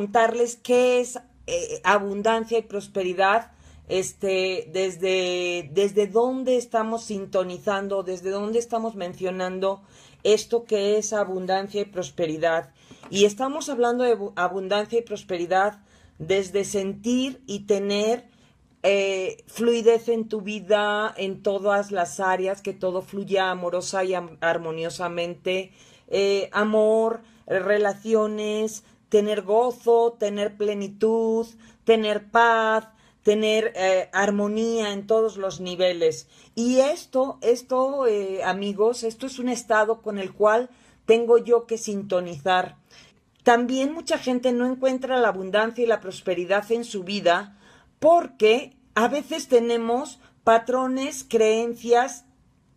contarles qué es eh, abundancia y prosperidad, este, desde, desde dónde estamos sintonizando, desde dónde estamos mencionando esto que es abundancia y prosperidad. Y estamos hablando de abundancia y prosperidad desde sentir y tener eh, fluidez en tu vida, en todas las áreas, que todo fluya amorosa y armoniosamente, eh, amor, relaciones, tener gozo, tener plenitud, tener paz, tener eh, armonía en todos los niveles. Y esto, esto, eh, amigos, esto es un estado con el cual tengo yo que sintonizar. También mucha gente no encuentra la abundancia y la prosperidad en su vida porque a veces tenemos patrones, creencias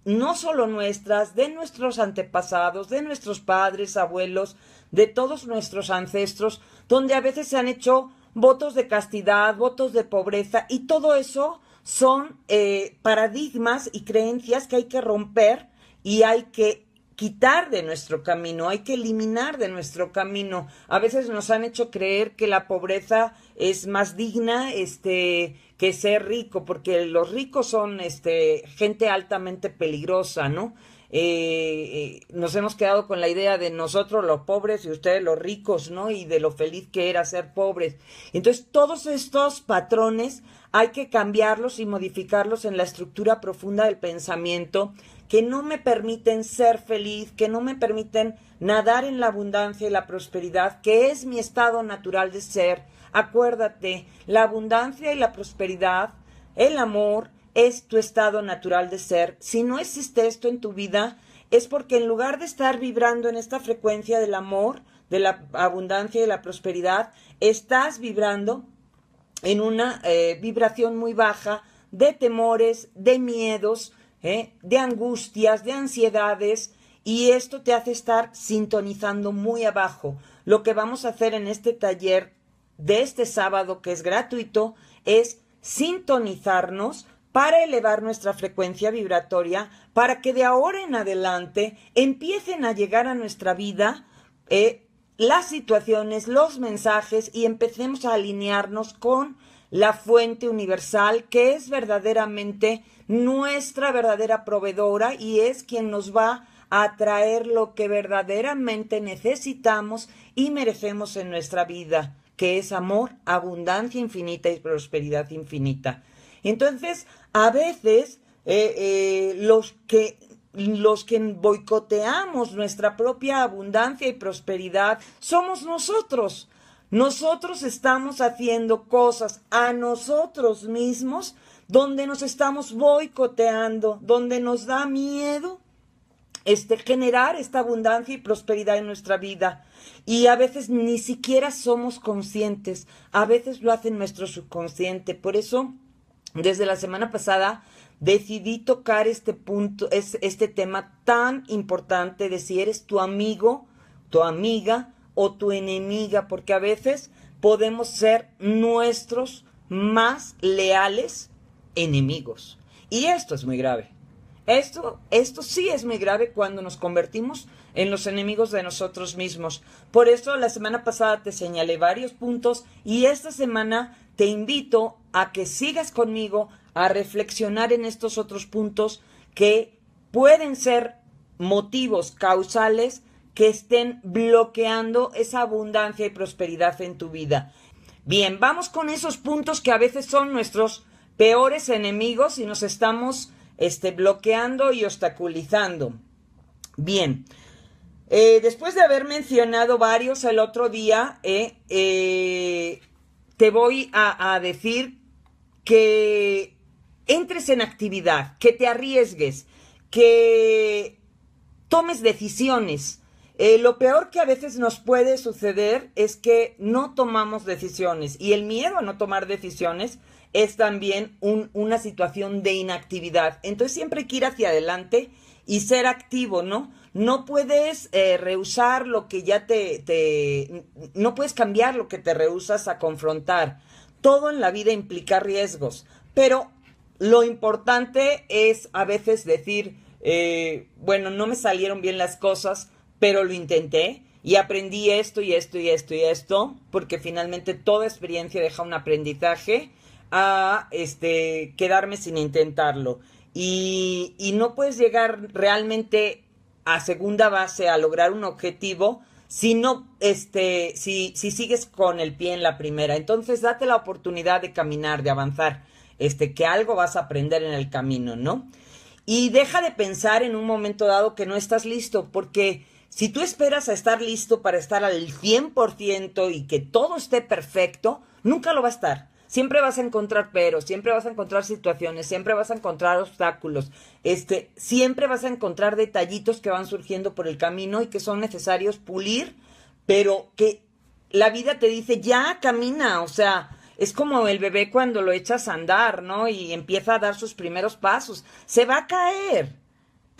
no solo nuestras, de nuestros antepasados, de nuestros padres, abuelos, de todos nuestros ancestros, donde a veces se han hecho votos de castidad, votos de pobreza, y todo eso son eh, paradigmas y creencias que hay que romper y hay que quitar de nuestro camino, hay que eliminar de nuestro camino. A veces nos han hecho creer que la pobreza es más digna este que ser rico, porque los ricos son este gente altamente peligrosa, ¿no? Eh, eh, nos hemos quedado con la idea de nosotros los pobres y ustedes los ricos, ¿no? Y de lo feliz que era ser pobres. Entonces, todos estos patrones hay que cambiarlos y modificarlos en la estructura profunda del pensamiento que no me permiten ser feliz, que no me permiten nadar en la abundancia y la prosperidad, que es mi estado natural de ser. Acuérdate, la abundancia y la prosperidad, el amor, es tu estado natural de ser. Si no existe esto en tu vida, es porque en lugar de estar vibrando en esta frecuencia del amor, de la abundancia y de la prosperidad, estás vibrando en una eh, vibración muy baja de temores, de miedos, ¿eh? de angustias, de ansiedades, y esto te hace estar sintonizando muy abajo. Lo que vamos a hacer en este taller de este sábado, que es gratuito, es sintonizarnos para elevar nuestra frecuencia vibratoria, para que de ahora en adelante empiecen a llegar a nuestra vida ¿eh? las situaciones, los mensajes y empecemos a alinearnos con la fuente universal, que es verdaderamente nuestra verdadera proveedora y es quien nos va a traer lo que verdaderamente necesitamos y merecemos en nuestra vida, que es amor, abundancia infinita y prosperidad infinita. Entonces, a veces eh, eh, los que los que boicoteamos nuestra propia abundancia y prosperidad somos nosotros, nosotros estamos haciendo cosas a nosotros mismos donde nos estamos boicoteando, donde nos da miedo este, generar esta abundancia y prosperidad en nuestra vida. Y a veces ni siquiera somos conscientes, a veces lo hace nuestro subconsciente. Por eso, desde la semana pasada, decidí tocar este punto, este tema tan importante de si eres tu amigo, tu amiga o tu enemiga, porque a veces podemos ser nuestros más leales enemigos. Y esto es muy grave. Esto, esto sí es muy grave cuando nos convertimos en los enemigos de nosotros mismos. Por eso la semana pasada te señalé varios puntos y esta semana te invito a que sigas conmigo a reflexionar en estos otros puntos que pueden ser motivos causales que estén bloqueando esa abundancia y prosperidad en tu vida. Bien, vamos con esos puntos que a veces son nuestros peores enemigos y nos estamos este, bloqueando y obstaculizando. Bien, eh, después de haber mencionado varios el otro día, eh, eh, te voy a decir que entres en actividad, que te arriesgues, que tomes decisiones, eh, lo peor que a veces nos puede suceder es que no tomamos decisiones y el miedo a no tomar decisiones es también una situación de inactividad. Entonces siempre hay que ir hacia adelante y ser activo, ¿no? No puedes eh, rehusar lo que ya te, No puedes cambiar lo que te rehusas a confrontar. Todo en la vida implica riesgos, pero lo importante es a veces decir, eh, bueno, no me salieron bien las cosas, pero lo intenté y aprendí esto y esto y esto y esto, porque finalmente toda experiencia deja un aprendizaje a este, quedarme sin intentarlo. Y, no puedes llegar realmente a segunda base, a lograr un objetivo, si no, este, si, si sigues con el pie en la primera. Entonces, date la oportunidad de caminar, de avanzar, este, que algo vas a aprender en el camino, ¿no? Y deja de pensar en un momento dado que no estás listo, porque si tú esperas a estar listo para estar al 100% y que todo esté perfecto, nunca lo va a estar. Siempre vas a encontrar peros, siempre vas a encontrar situaciones, siempre vas a encontrar obstáculos, este, siempre vas a encontrar detallitos que van surgiendo por el camino y que son necesarios pulir, pero que la vida te dice, ya camina, o sea, es como el bebé cuando lo echas a andar, ¿no? Y empieza a dar sus primeros pasos. Se va a caer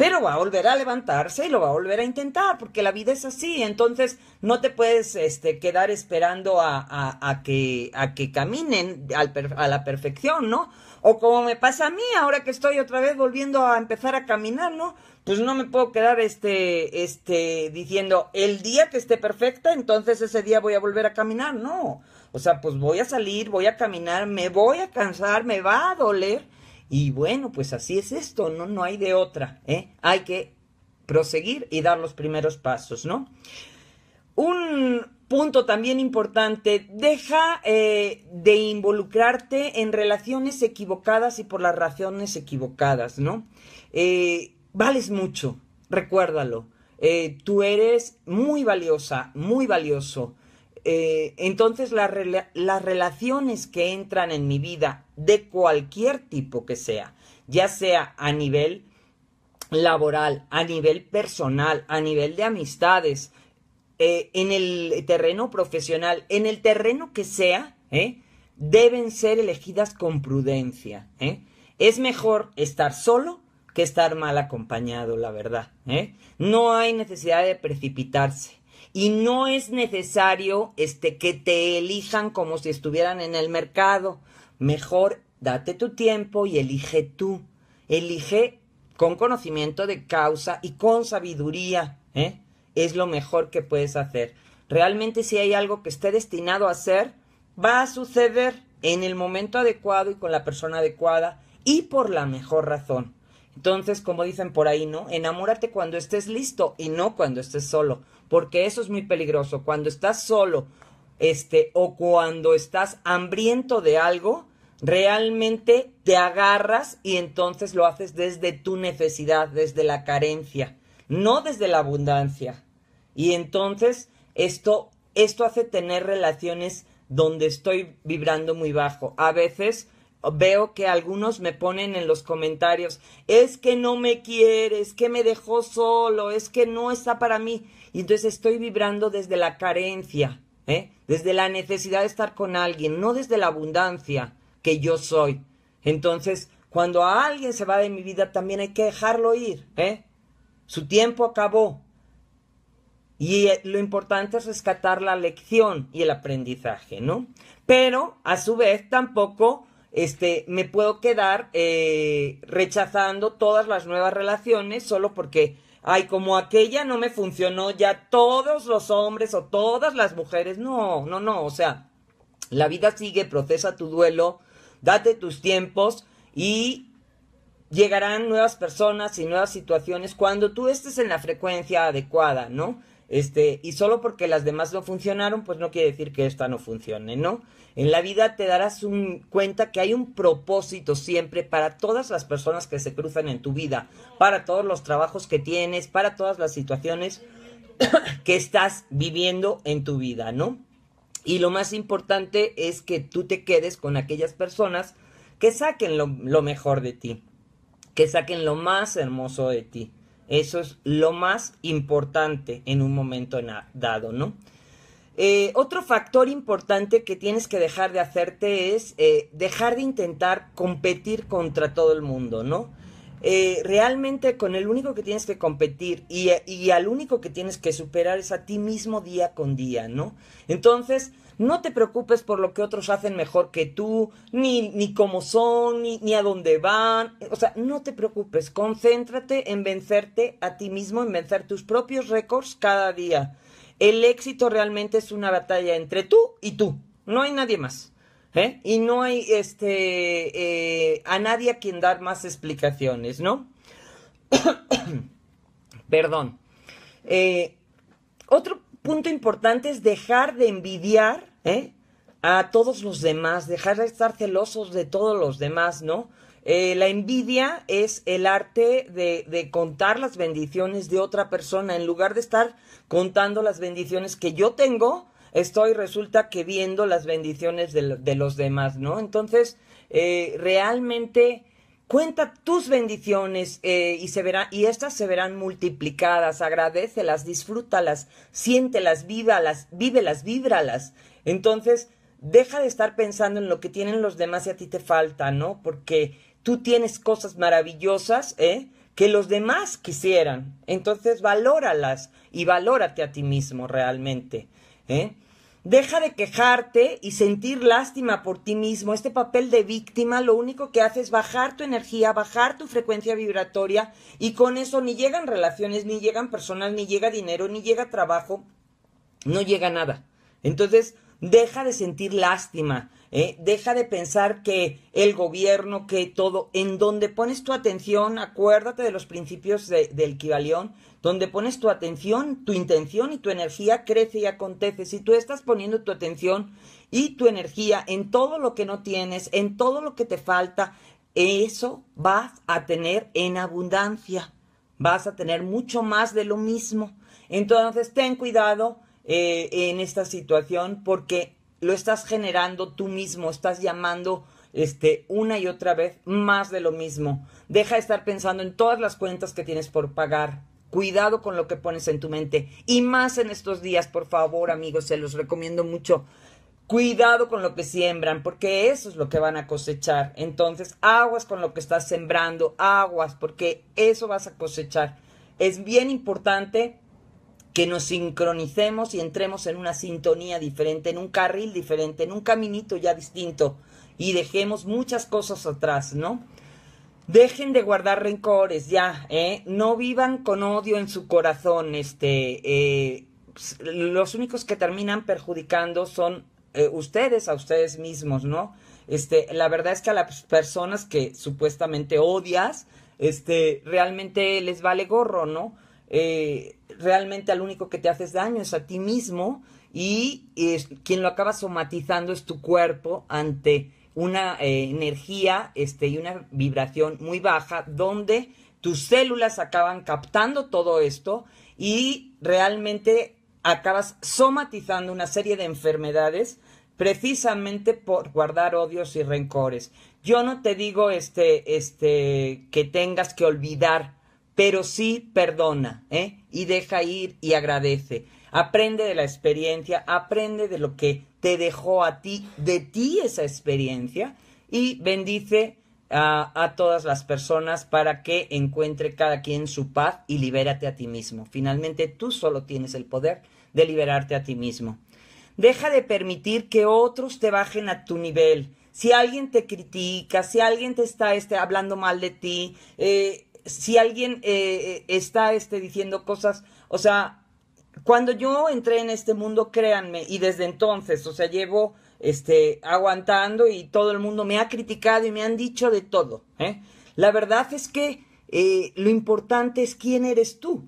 pero va a volver a levantarse y lo va a volver a intentar, porque la vida es así, entonces no te puedes este, quedar esperando a, a, que, a que caminen a la perfección, ¿no? O como me pasa a mí, ahora que estoy otra vez volviendo a empezar a caminar, ¿no? Pues no me puedo quedar este, este, diciendo, el día que esté perfecta, entonces ese día voy a volver a caminar, no. O sea, pues voy a salir, voy a caminar, me voy a cansar, me va a doler, y bueno, pues así es esto, no, no hay de otra, ¿eh? Hay que proseguir y dar los primeros pasos, ¿no? Un punto también importante, deja eh, de involucrarte en relaciones equivocadas y por las razones equivocadas, ¿no? Eh, vales mucho, recuérdalo. Eh, tú eres muy valiosa, muy valioso. Eh, entonces las relaciones que entran en mi vida de cualquier tipo que sea, ya sea a nivel laboral, a nivel personal, a nivel de amistades, eh, en el terreno profesional, en el terreno que sea, ¿eh? deben ser elegidas con prudencia. Es mejor estar solo que estar mal acompañado, la verdad. No hay necesidad de precipitarse. Y no es necesario este, que te elijan como si estuvieran en el mercado. Mejor date tu tiempo y elige tú. Elige con conocimiento de causa y con sabiduría. ¿eh? Es lo mejor que puedes hacer. Realmente si hay algo que esté destinado a hacer, va a suceder en el momento adecuado y con la persona adecuada y por la mejor razón. Entonces, como dicen por ahí, ¿no? Enamórate cuando estés listo y no cuando estés solo, porque eso es muy peligroso. Cuando estás solo, este, o cuando estás hambriento de algo, realmente te agarras y entonces lo haces desde tu necesidad, desde la carencia, no desde la abundancia. Y entonces esto, esto hace tener relaciones donde estoy vibrando muy bajo. A veces veo que algunos me ponen en los comentarios, es que no me quiere, es que me dejó solo, es que no está para mí. Y entonces estoy vibrando desde la carencia, ¿eh? desde la necesidad de estar con alguien, no desde la abundancia que yo soy. Entonces, cuando a alguien se va de mi vida, también hay que dejarlo ir. ¿eh? Su tiempo acabó. Y eh, lo importante es rescatar la lección y el aprendizaje, ¿no? Pero, a su vez, tampoco este, me puedo quedar eh, rechazando todas las nuevas relaciones solo porque, ay, como aquella no me funcionó, ya todos los hombres o todas las mujeres, no, no, no, o sea, la vida sigue, procesa tu duelo, date tus tiempos y llegarán nuevas personas y nuevas situaciones cuando tú estés en la frecuencia adecuada, ¿no? Este, y solo porque las demás no funcionaron, pues no quiere decir que esta no funcione, ¿no? En la vida te darás cuenta que hay un propósito siempre para todas las personas que se cruzan en tu vida, para todos los trabajos que tienes, para todas las situaciones que estás viviendo en tu vida, ¿no? Y lo más importante es que tú te quedes con aquellas personas que saquen lo, lo mejor de ti, que saquen lo más hermoso de ti. Eso es lo más importante en un momento dado, ¿no? Eh, otro factor importante que tienes que dejar de hacerte es eh, dejar de intentar competir contra todo el mundo, ¿no? Eh, realmente con el único que tienes que competir y, y al único que tienes que superar es a ti mismo día con día, ¿no? Entonces, no te preocupes por lo que otros hacen mejor que tú, ni, cómo son, ni, a dónde van. O sea, no te preocupes, concéntrate en vencerte a ti mismo, en vencer tus propios récords cada día. El éxito realmente es una batalla entre tú y tú, no hay nadie más. ¿eh? Y no hay este, eh, a nadie a quien dar más explicaciones, ¿no? Perdón. Eh, otro punto importante es dejar de envidiar ¿eh? a todos los demás, dejar de estar celosos de todos los demás, ¿no? Eh, la envidia es el arte de, contar las bendiciones de otra persona. En lugar de estar contando las bendiciones que yo tengo, estoy resulta que viendo las bendiciones de, los demás, ¿no? Entonces, eh, realmente Cuenta tus bendiciones eh, y, se verá, y estas se verán multiplicadas. Agradecelas, disfrútalas, siéntelas, vívalas, vívelas, víbralas. Entonces, deja de estar pensando en lo que tienen los demás y a ti te falta, ¿no? Porque tú tienes cosas maravillosas, ¿eh? Que los demás quisieran. Entonces, valóralas y valórate a ti mismo realmente, ¿eh? Deja de quejarte y sentir lástima por ti mismo. Este papel de víctima lo único que hace es bajar tu energía, bajar tu frecuencia vibratoria y con eso ni llegan relaciones, ni llegan personas, ni llega dinero, ni llega trabajo, no llega nada. Entonces, deja de sentir lástima, ¿eh? deja de pensar que el gobierno, que todo, en donde pones tu atención, acuérdate de los principios del Kibalión, donde pones tu atención, tu intención y tu energía crece y acontece. Si tú estás poniendo tu atención y tu energía en todo lo que no tienes, en todo lo que te falta, eso vas a tener en abundancia. Vas a tener mucho más de lo mismo. Entonces, ten cuidado eh, en esta situación porque lo estás generando tú mismo, estás llamando este, una y otra vez más de lo mismo. Deja de estar pensando en todas las cuentas que tienes por pagar. Cuidado con lo que pones en tu mente. Y más en estos días, por favor, amigos, se los recomiendo mucho. Cuidado con lo que siembran, porque eso es lo que van a cosechar. Entonces, aguas con lo que estás sembrando, aguas, porque eso vas a cosechar. Es bien importante que nos sincronicemos y entremos en una sintonía diferente, en un carril diferente, en un caminito ya distinto y dejemos muchas cosas atrás, ¿no? Dejen de guardar rencores, ya, ¿eh? No vivan con odio en su corazón, este, eh, los únicos que terminan perjudicando son eh, ustedes, a ustedes mismos, ¿no? Este, la verdad es que a las personas que supuestamente odias, este, realmente les vale gorro, ¿no? Eh, realmente al único que te haces daño es a ti mismo y, y es, quien lo acaba somatizando es tu cuerpo ante una eh, energía este, y una vibración muy baja donde tus células acaban captando todo esto y realmente acabas somatizando una serie de enfermedades precisamente por guardar odios y rencores. Yo no te digo este, este, que tengas que olvidar, pero sí perdona, ¿eh? Y deja ir y agradece. Aprende de la experiencia, aprende de lo que te dejó a ti, de ti esa experiencia y bendice a, todas las personas para que encuentre cada quien su paz y libérate a ti mismo. Finalmente tú solo tienes el poder de liberarte a ti mismo. Deja de permitir que otros te bajen a tu nivel. Si alguien te critica, si alguien te está este, hablando mal de ti, eh, si alguien eh, eh, está este, diciendo cosas, o sea, cuando yo entré en este mundo, créanme, y desde entonces, o sea, llevo este, aguantando y todo el mundo me ha criticado y me han dicho de todo. ¿eh? La verdad es que eh, lo importante es quién eres tú,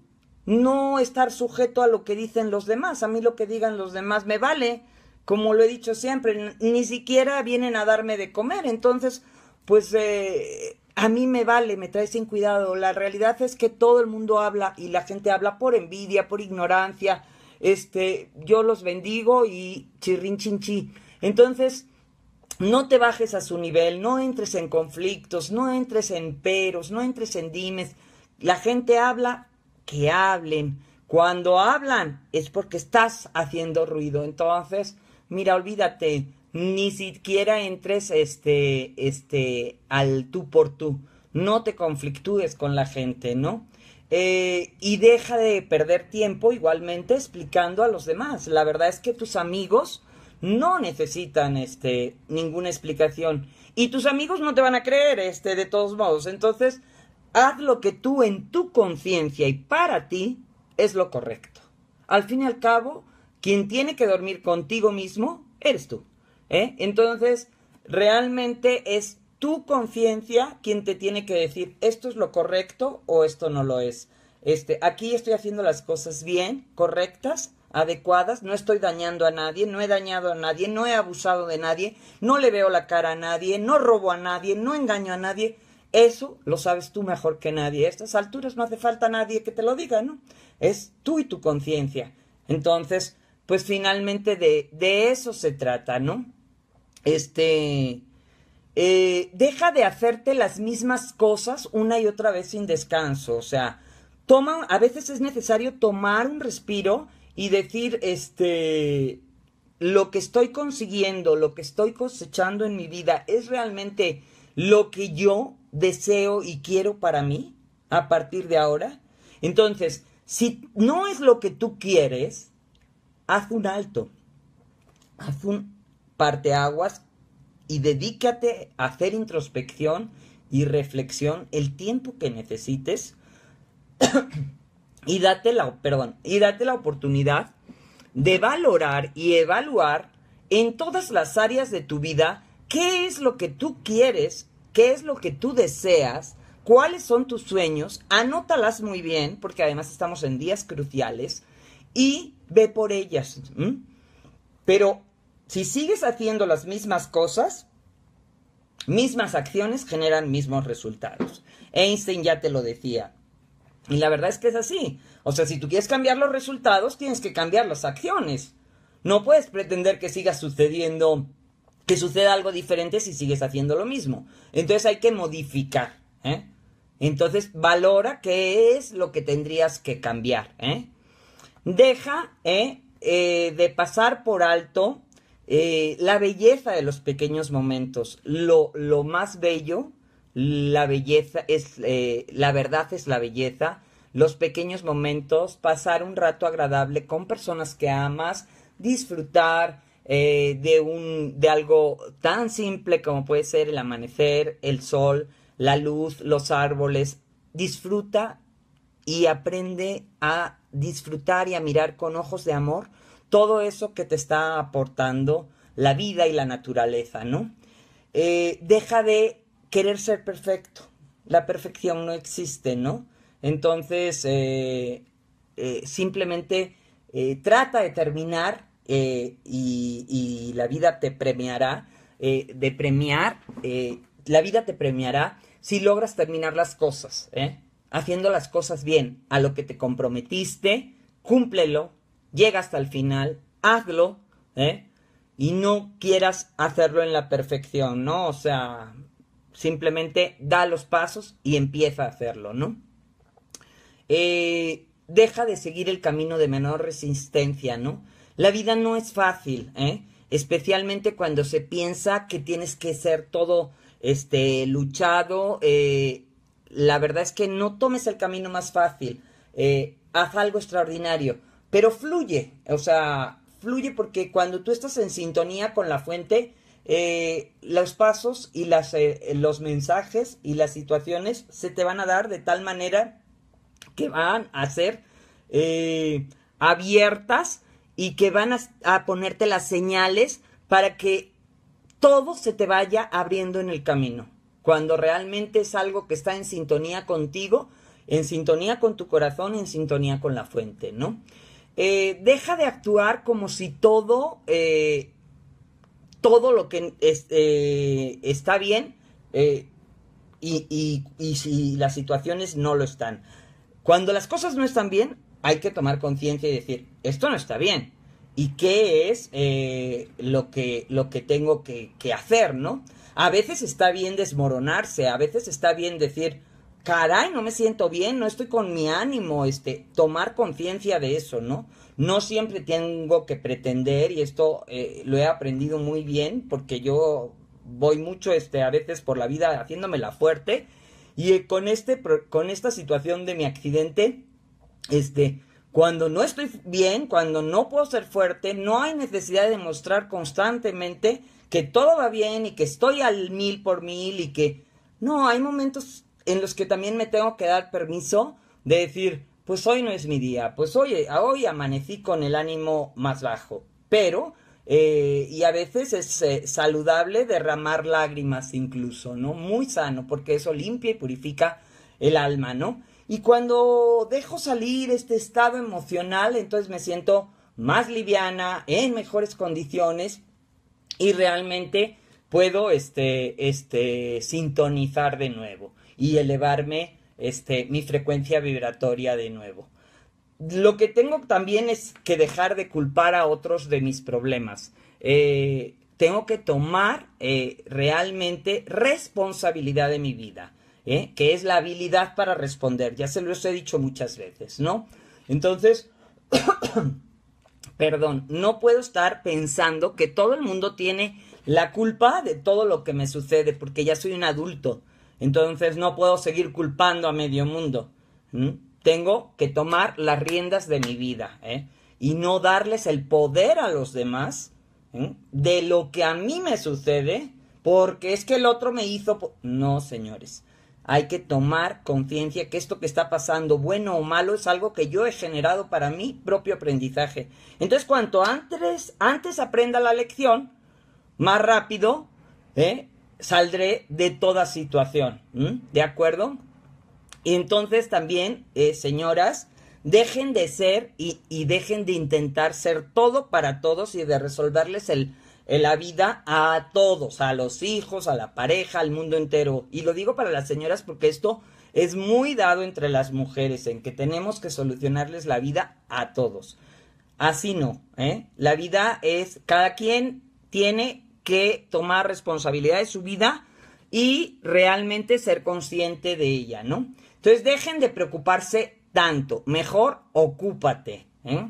no estar sujeto a lo que dicen los demás. A mí lo que digan los demás me vale, como lo he dicho siempre, ni siquiera vienen a darme de comer. Entonces, pues eh, a mí me vale, me trae sin cuidado. La realidad es que todo el mundo habla y la gente habla por envidia, por ignorancia. Este, yo los bendigo y chirrin chinchi. Entonces, no te bajes a su nivel, no entres en conflictos, no entres en peros, no entres en dimes. La gente habla, que hablen. Cuando hablan es porque estás haciendo ruido. Entonces, mira, olvídate, ni siquiera entres este, este, al tú por tú. No te conflictúes con la gente, ¿no? Eh, y deja de perder tiempo igualmente explicando a los demás. La verdad es que tus amigos no necesitan este, ninguna explicación. Y tus amigos no te van a creer, este, de todos modos. Entonces, haz lo que tú en tu conciencia y para ti es lo correcto. Al fin y al cabo, quien tiene que dormir contigo mismo eres tú. ¿eh? Entonces, realmente es tu conciencia quien te tiene que decir esto es lo correcto o esto no lo es. Este, aquí estoy haciendo las cosas bien, correctas, adecuadas, no estoy dañando a nadie, no he dañado a nadie, no he abusado de nadie, no le veo la cara a nadie, no robo a nadie, no engaño a nadie. Eso lo sabes tú mejor que nadie. A estas alturas no hace falta nadie que te lo diga, ¿no? Es tú y tu conciencia. Entonces, pues finalmente de, de eso se trata, ¿no? este, eh, deja de hacerte las mismas cosas una y otra vez sin descanso. O sea, toma, a veces es necesario tomar un respiro y decir, este, lo que estoy consiguiendo, lo que estoy cosechando en mi vida, es realmente lo que yo deseo y quiero para mí a partir de ahora. Entonces, si no es lo que tú quieres, haz un alto, haz un Parte aguas y dedícate a hacer introspección y reflexión el tiempo que necesites y date la, perdón, y la oportunidad de valorar y evaluar en todas las áreas de tu vida qué es lo que tú quieres, qué es lo que tú deseas, cuáles son tus sueños, anótalas muy bien, porque además estamos en días cruciales, y ve por ellas. Pero si sigues haciendo las mismas cosas, mismas acciones generan mismos resultados. Einstein ya te lo decía. Y la verdad es que es así. O sea, si tú quieres cambiar los resultados, tienes que cambiar las acciones. No puedes pretender que siga sucediendo, que suceda algo diferente si sigues haciendo lo mismo. Entonces hay que modificar. ¿eh? Entonces valora qué es lo que tendrías que cambiar. ¿eh? Deja ¿eh? Eh, de pasar por alto eh, la belleza de los pequeños momentos, lo, lo más bello, la belleza es, eh, la verdad es la belleza, los pequeños momentos, pasar un rato agradable con personas que amas, disfrutar eh, de, un, de algo tan simple como puede ser el amanecer, el sol, la luz, los árboles, disfruta y aprende a disfrutar y a mirar con ojos de amor todo eso que te está aportando la vida y la naturaleza, ¿no? Eh, deja de querer ser perfecto. La perfección no existe, ¿no? Entonces, eh, eh, simplemente trata de terminar y, y, la vida te premiará, de premiar, la vida te premiará si logras terminar las cosas, Haciendo las cosas bien, a lo que te comprometiste, cúmplelo, llega hasta el final, hazlo, ¿eh? Y no quieras hacerlo en la perfección, ¿no? O sea, simplemente da los pasos y empieza a hacerlo, ¿no? Eh, deja de seguir el camino de menor resistencia, ¿no? La vida no es fácil, ¿eh? Especialmente cuando se piensa que tienes que ser todo, este, luchado. Eh, la verdad es que no tomes el camino más fácil. Eh, haz algo extraordinario pero fluye, o sea, fluye porque cuando tú estás en sintonía con la fuente, eh, los pasos y eh, los mensajes y las situaciones se te van a dar de tal manera que van a ser eh, abiertas y que van a, a ponerte las señales para que todo se te vaya abriendo en el camino. Cuando realmente es algo que está en sintonía contigo, en sintonía con tu corazón, en sintonía con la fuente, ¿no? Eh, deja de actuar como si todo, eh, todo lo que eh, está bien y, si las situaciones no lo están. Cuando las cosas no están bien, hay que tomar conciencia y decir, esto no está bien. ¿Y qué es lo, que, lo que tengo que, que hacer, no? A veces está bien desmoronarse, a veces está bien decir, caray, no me siento bien, no estoy con mi ánimo, este, tomar conciencia de eso, ¿no? No siempre tengo que pretender y esto eh, lo he aprendido muy bien porque yo voy mucho, este, a veces por la vida haciéndome la fuerte y eh, con este, con esta situación de mi accidente, este, cuando no estoy bien, cuando no puedo ser fuerte, no hay necesidad de mostrar constantemente que todo va bien y que estoy al mil por mil y que no, hay momentos en los que también me tengo que dar permiso de decir, pues hoy no es mi día, pues hoy, hoy amanecí con el ánimo más bajo, pero, eh, y a veces es eh, saludable derramar lágrimas incluso, ¿no? Muy sano, porque eso limpia y purifica el alma, ¿no? Y cuando dejo salir este estado emocional, entonces me siento más liviana, en mejores condiciones y realmente puedo este, este, sintonizar de nuevo y elevarme este, mi frecuencia vibratoria de nuevo. Lo que tengo también es que dejar de culpar a otros de mis problemas. Eh, tengo que tomar eh, realmente responsabilidad de mi vida, ¿eh? que es la habilidad para responder. Ya se lo he dicho muchas veces, ¿no? Entonces, perdón, no puedo estar pensando que todo el mundo tiene la culpa de todo lo que me sucede, porque ya soy un adulto. Entonces no puedo seguir culpando a medio mundo. Tengo que tomar las riendas de mi vida ¿eh? y no darles el poder a los demás de lo que a mí me sucede porque es que el otro me hizo... No, señores. Hay que tomar conciencia que esto que está pasando, bueno o malo, es algo que yo he generado para mi propio aprendizaje. Entonces, cuanto antes, antes aprenda la lección, más rápido ¿eh? saldré de toda situación. ¿De acuerdo? Y entonces también, eh, señoras, dejen de ser y, dejen de intentar ser todo para todos y de resolverles la vida a todos, a los hijos, a la pareja, al mundo entero. Y lo digo para las señoras porque esto es muy dado entre las mujeres, en que tenemos que solucionarles la vida a todos. Así no, ¿eh? La vida es, cada quien tiene que tomar responsabilidad de su vida y realmente ser consciente de ella, ¿no? Entonces dejen de preocuparse tanto, mejor ocúpate. ¿eh?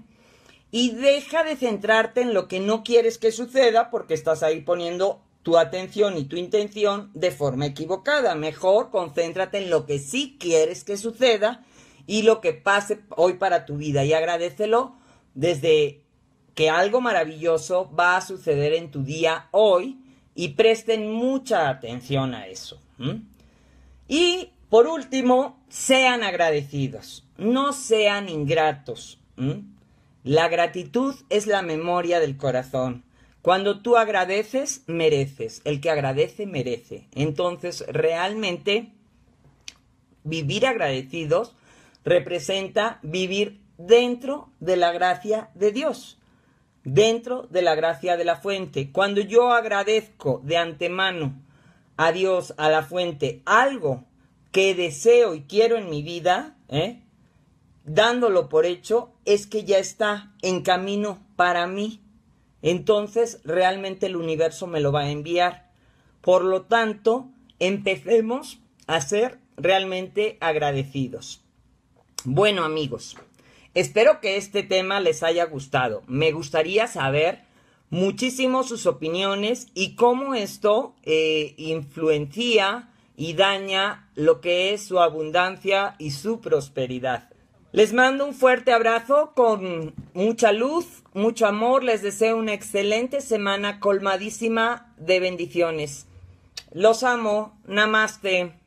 Y deja de centrarte en lo que no quieres que suceda porque estás ahí poniendo tu atención y tu intención de forma equivocada. Mejor concéntrate en lo que sí quieres que suceda y lo que pase hoy para tu vida y agradecelo desde que algo maravilloso va a suceder en tu día hoy y presten mucha atención a eso. Y por último, sean agradecidos, no sean ingratos. La gratitud es la memoria del corazón. Cuando tú agradeces, mereces. El que agradece, merece. Entonces, realmente, vivir agradecidos representa vivir dentro de la gracia de Dios dentro de la gracia de la fuente. Cuando yo agradezco de antemano a Dios, a la fuente, algo que deseo y quiero en mi vida, ¿eh? dándolo por hecho, es que ya está en camino para mí. Entonces realmente el universo me lo va a enviar. Por lo tanto, empecemos a ser realmente agradecidos. Bueno amigos, Espero que este tema les haya gustado. Me gustaría saber muchísimo sus opiniones y cómo esto eh, influencia y daña lo que es su abundancia y su prosperidad. Les mando un fuerte abrazo con mucha luz, mucho amor. Les deseo una excelente semana colmadísima de bendiciones. Los amo. Namaste.